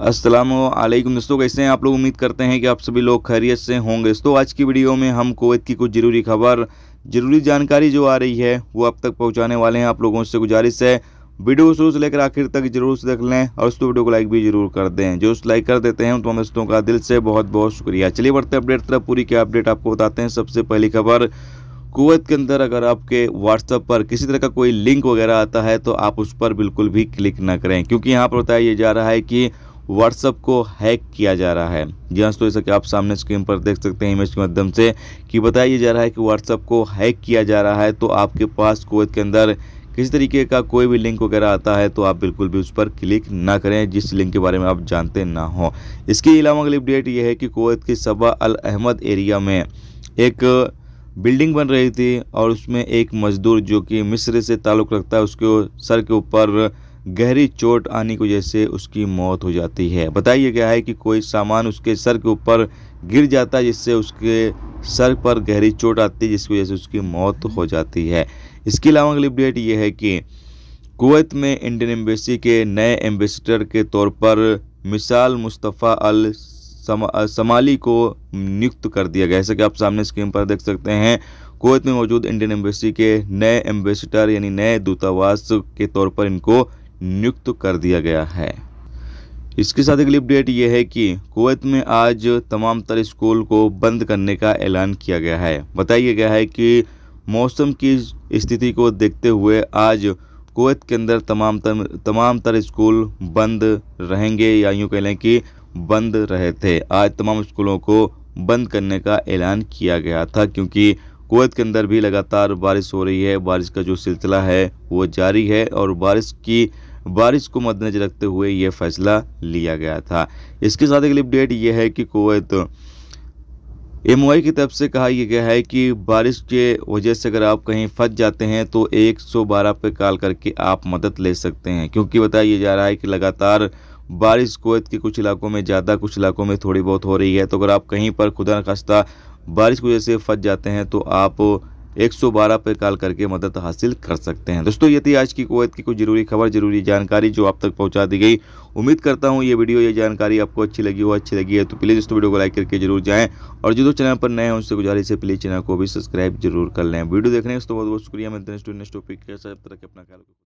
असलम दोस्तों कैसे हैं आप लोग उम्मीद करते हैं कि आप सभी लोग खैरियत से होंगे दोस्तों आज की वीडियो में हम कुवैत की कुछ ज़रूरी खबर ज़रूरी जानकारी जो आ रही है वो अब तक पहुंचाने वाले हैं आप लोगों से गुजारिश है वीडियो को शुरू से लेकर आखिर तक जरूर से देख लें और दोस्तों वीडियो को लाइक भी जरूर कर दें जो लाइक कर देते हैं तो हम दोस्तों का दिल से बहुत बहुत शुक्रिया चलिए बढ़ते अपडेट तरफ पूरी क्या अपडेट आपको बताते हैं सबसे पहली खबर कुवैत के अंदर अगर आपके व्हाट्सएप पर किसी तरह का कोई लिंक वगैरह आता है तो आप उस पर बिल्कुल भी क्लिक ना करें क्योंकि यहाँ पर बताया जा रहा है कि व्हाट्सअप को हैक किया जा रहा है जी हाँ दोस्तों जैसा कि आप सामने स्क्रीन पर देख सकते हैं इमेज के माध्यम से कि बताया जा रहा है कि व्हाट्सअप को हैक किया जा रहा है तो आपके पास कोवैत के अंदर किसी तरीके का कोई भी लिंक वगैरह आता है तो आप बिल्कुल भी उस पर क्लिक ना करें जिस लिंक के बारे में आप जानते ना हो इसके अलावा अगली अपडेट यह है कि कोवैत की सबा अल अहमद एरिया में एक बिल्डिंग बन रही थी और उसमें एक मजदूर जो कि मिस्र से ताल्लुक़ रखता है उसके सर के ऊपर गहरी चोट आने की वजह से उसकी मौत हो जाती है बताइए क्या है कि कोई सामान उसके सर के ऊपर गिर जाता है जिससे उसके सर पर गहरी चोट आती है जिसकी वजह से उसकी मौत हो जाती है इसके अलावा अगली अपडेट ये है कि कुवैत में इंडियन एम्बेसी के नए एम्बेसडर के तौर पर मिसाल मुस्तफ़ा अल समाली को नियुक्त कर दिया गया जैसा कि आप सामने स्क्रीन पर देख सकते हैं कुवैत में मौजूद इंडियन एम्बेसी के नए एम्बेसडर यानी नए दूतावास के तौर पर इनको नियुक्त कर दिया गया है इसके साथ अगली अपडेट यह है कि कुवैत में आज तमाम तर स्कूल को बंद करने का ऐलान किया गया है बताया गया है कि मौसम की स्थिति को देखते हुए आज कुवैत के अंदर तमाम तर तमाम तर स्कूल बंद रहेंगे या यूँ कह लें कि बंद रहे थे आज तमाम स्कूलों को बंद करने का ऐलान किया गया था क्योंकि कुवैत के अंदर भी लगातार बारिश हो रही है बारिश का जो सिलसिला है वो जारी है और बारिश की बारिश को मद्देनजर रखते हुए यह फैसला लिया गया था इसके साथ अगली अपडेट यह है कि कुवैत एम की तरफ से कहा यह गया है कि बारिश के वजह से अगर आप कहीं फंस जाते हैं तो 112 पे कॉल करके आप मदद ले सकते हैं क्योंकि बताया जा रहा है कि लगातार बारिश कुवैत के कुछ इलाकों में ज़्यादा कुछ इलाकों में थोड़ी बहुत हो रही है तो अगर आप कहीं पर खुदा खास्ता बारिश की वजह से फंस जाते हैं तो आप 112 पर कॉल करके मदद हासिल कर सकते हैं दोस्तों ये थी आज की कुवैत की कुछ जरूरी खबर जरूरी जानकारी जो आप तक पहुंचा दी गई उम्मीद करता हूँ ये वीडियो ये जानकारी आपको अच्छी लगी हो अच्छी लगी है तो प्लीज़ दोस्तों वीडियो को लाइक करके जरूर जाएं और जो दो चैनल पर नए हैं उनसे गुजारिश है प्लीज़ चैनल को भी सब्सक्राइब जरूर कर लें वीडियो देखने दोस्तों बहुत बहुत शुक्रिया मिलते हैं नेक्स्ट टॉपिक के साथ अपना ख्याल